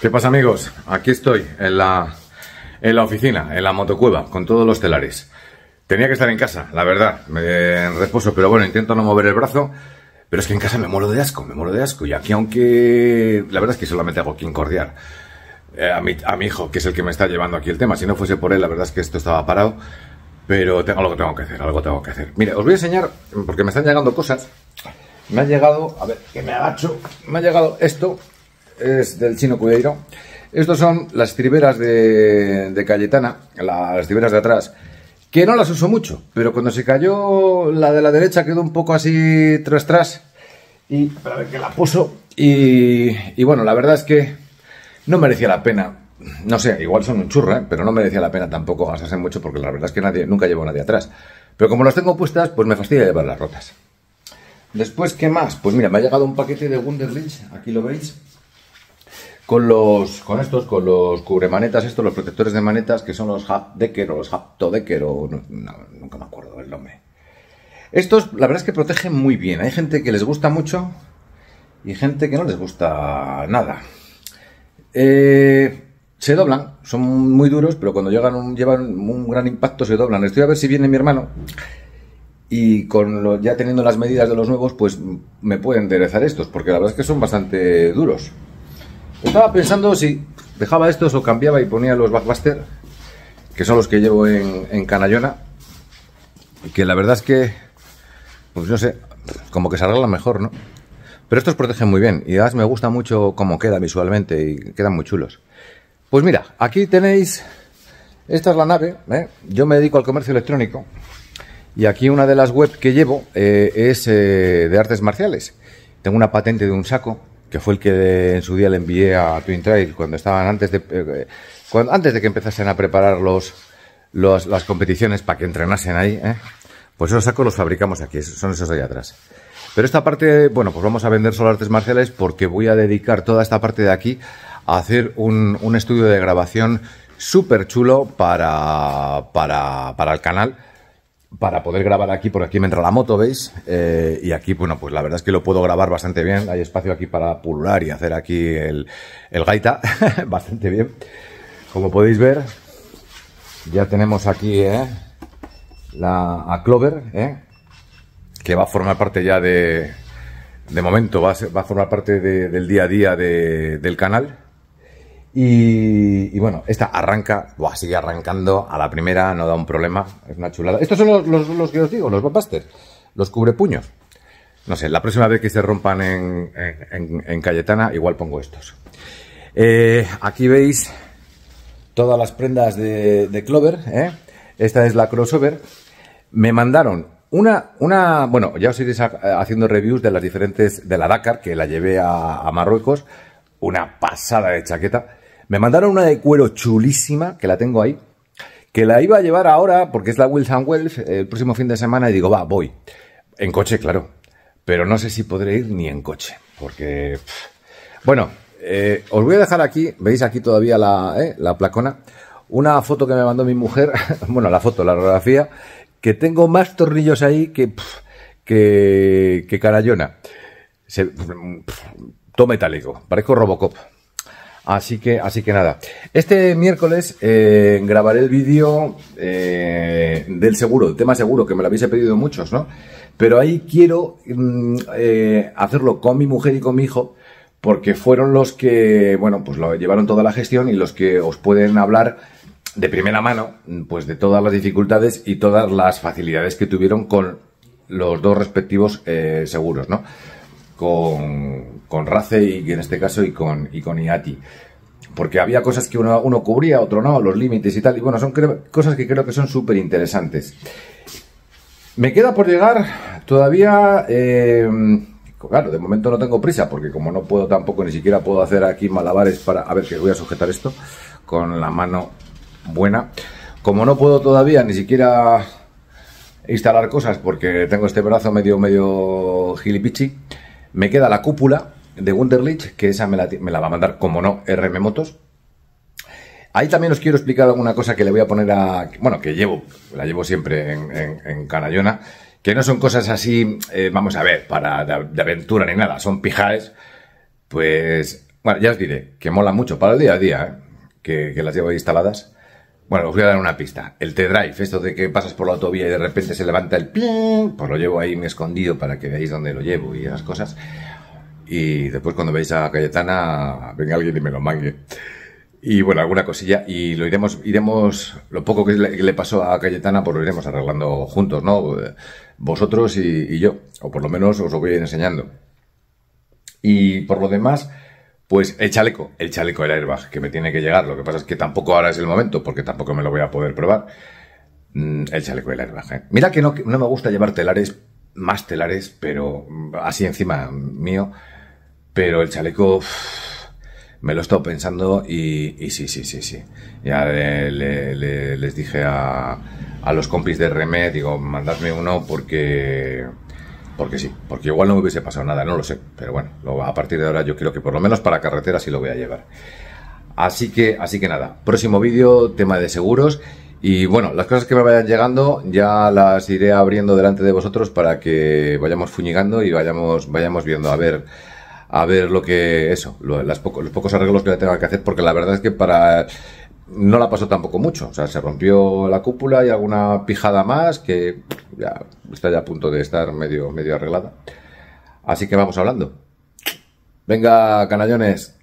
¿Qué pasa amigos? Aquí estoy en la, en la oficina, en la motocueva, con todos los telares. Tenía que estar en casa, la verdad, en reposo, pero bueno, intento no mover el brazo. Pero es que en casa me muero de asco, me muero de asco. Y aquí, aunque la verdad es que solamente hago que eh, a, mi, a mi hijo, que es el que me está llevando aquí el tema. Si no fuese por él, la verdad es que esto estaba parado. Pero tengo algo que tengo que hacer, algo tengo que hacer. Mire, os voy a enseñar, porque me están llegando cosas. Me ha llegado, a ver, que me agacho, me ha llegado esto es del chino Cudeiro. Estos son las triberas de, Cayetana, las triberas de atrás, que no las uso mucho, pero cuando se cayó la de la derecha quedó un poco así tras tras y para ver que la puso y, bueno, la verdad es que no merecía la pena. No sé, igual son un churro, ¿eh? pero no merecía la pena tampoco gastarse mucho porque la verdad es que nadie, nunca llevo a nadie atrás. Pero como las tengo puestas, pues me fastidia llevar las rotas. Después, ¿qué más? Pues mira, me ha llegado un paquete de Wunderlich, aquí lo veis con los con estos, con los cubremanetas, estos, los protectores de manetas, que son los Hapdecker o los Haptodecker, o no, nunca me acuerdo el nombre. Estos, la verdad es que protegen muy bien. Hay gente que les gusta mucho y gente que no les gusta nada. Eh, se doblan, son muy duros, pero cuando llegan llevan un gran impacto se doblan. Estoy a ver si viene mi hermano y con ya teniendo las medidas de los nuevos, pues me puede enderezar estos, porque la verdad es que son bastante duros. Estaba pensando si dejaba estos o cambiaba y ponía los Backbuster, que son los que llevo en, en Canallona, que la verdad es que, pues no sé, como que se arreglan mejor, ¿no? Pero estos protegen muy bien y además me gusta mucho cómo queda visualmente y quedan muy chulos. Pues mira, aquí tenéis, esta es la nave, ¿eh? yo me dedico al comercio electrónico y aquí una de las webs que llevo eh, es eh, de artes marciales. Tengo una patente de un saco que fue el que en su día le envié a Twin Trail cuando estaban antes de eh, antes de que empezasen a preparar los, las competiciones para que entrenasen ahí, ¿eh? pues esos sacos los fabricamos aquí, son esos de allá atrás. Pero esta parte, bueno, pues vamos a vender solo artes marciales porque voy a dedicar toda esta parte de aquí a hacer un, estudio de grabación súper chulo para, para, para el canal para poder grabar aquí, por aquí me entra la moto, ¿veis? Eh, y aquí, bueno, pues la verdad es que lo puedo grabar bastante bien. Hay espacio aquí para pulular y hacer aquí el, gaita bastante bien. Como podéis ver, ya tenemos aquí eh, la, Clover, eh, que va a formar parte ya de... De momento va a, va a formar parte del día a día del canal. Y, bueno, esta arranca, sigue arrancando a la primera, no da un problema, es una chulada. Estos son los, que os digo, los bombasters, los cubrepuños. No sé, la próxima vez que se rompan en, en, Cayetana, igual pongo estos. Eh, aquí veis todas las prendas de, Clover, ¿eh? esta es la crossover. Me mandaron una, una, bueno, ya os iréis haciendo reviews de las diferentes, de la Dakar, que la llevé a Marruecos, una pasada de chaqueta me mandaron una de cuero chulísima, que la tengo ahí, que la iba a llevar ahora, porque es la Wilson Wells, el próximo fin de semana, y digo, va, voy. En coche, claro. Pero no sé si podré ir ni en coche, porque... Bueno, eh, os voy a dejar aquí, veis aquí todavía la, eh, la placona, una foto que me mandó mi mujer, bueno, la foto, la fotografía, que tengo más tornillos ahí que, que, que carayona. todo metálico, parezco Robocop. Así que, así que nada. Este miércoles eh, grabaré el vídeo eh, del seguro, el tema seguro, que me lo habéis pedido muchos, ¿no? Pero ahí quiero mm, eh, hacerlo con mi mujer y con mi hijo, porque fueron los que, bueno, pues lo llevaron toda la gestión y los que os pueden hablar de primera mano, pues de todas las dificultades y todas las facilidades que tuvieron con los dos respectivos seguros, ¿no? Con con Race y en este caso y con, con IATI. Porque había cosas que uno, uno cubría, otro no, los límites y tal. Y bueno, son cosas que creo que son súper interesantes. Me queda por llegar todavía... Eh, claro, de momento no tengo prisa porque como no puedo tampoco, ni siquiera puedo hacer aquí malabares para... A ver, que voy a sujetar esto con la mano buena. Como no puedo todavía ni siquiera instalar cosas porque tengo este brazo medio, medio gilipichi, me queda la cúpula de Wunderlich, que esa me la, me la va a mandar, como no, RM Motos. Ahí también os quiero explicar alguna cosa que le voy a poner a. Bueno, que llevo, la llevo siempre en, en, Canallona, que no son cosas así, eh, vamos a ver, para de, aventura ni nada, son pijaes. Pues, bueno, ya os diré, que mola mucho para el día a día, ¿eh? que, las llevo ahí instaladas. Bueno, os voy a dar una pista. El T-Drive, esto de que pasas por la autovía y de repente se levanta el pie, pues lo llevo ahí me escondido para que veáis dónde lo llevo y esas cosas. Y después cuando veáis a Cayetana, venga alguien y me lo mangue. Y bueno, alguna cosilla. Y lo iremos, iremos, lo poco que le, pasó a Cayetana, pues lo iremos arreglando juntos, ¿no? Vosotros y, yo. O por lo menos os lo voy a ir enseñando. Y por lo demás, pues el chaleco, el chaleco, del airbag, que me tiene que llegar. Lo que pasa es que tampoco ahora es el momento, porque tampoco me lo voy a poder probar. Mm, el chaleco, del airbag. ¿eh? Mira que no me gusta llevar telares, más telares, pero mm, así encima mío pero el chaleco, me lo he estado pensando y, sí, sí, sí, sí. Ya les dije a, los compis de remé digo, mandadme uno porque... Porque sí, porque igual no me hubiese pasado nada, no lo sé. Pero bueno, a partir de ahora yo creo que por lo menos para carretera sí lo voy a llevar. Así que, así que nada, próximo vídeo, tema de seguros. Y bueno, las cosas que me vayan llegando ya las iré abriendo delante de vosotros para que vayamos fuñigando y vayamos, vayamos viendo a ver a ver lo que eso, los pocos arreglos que le tenga que hacer, porque la verdad es que para no la pasó tampoco mucho, o sea, se rompió la cúpula y alguna pijada más que ya está ya a punto de estar medio medio arreglada. Así que vamos hablando. Venga, canallones.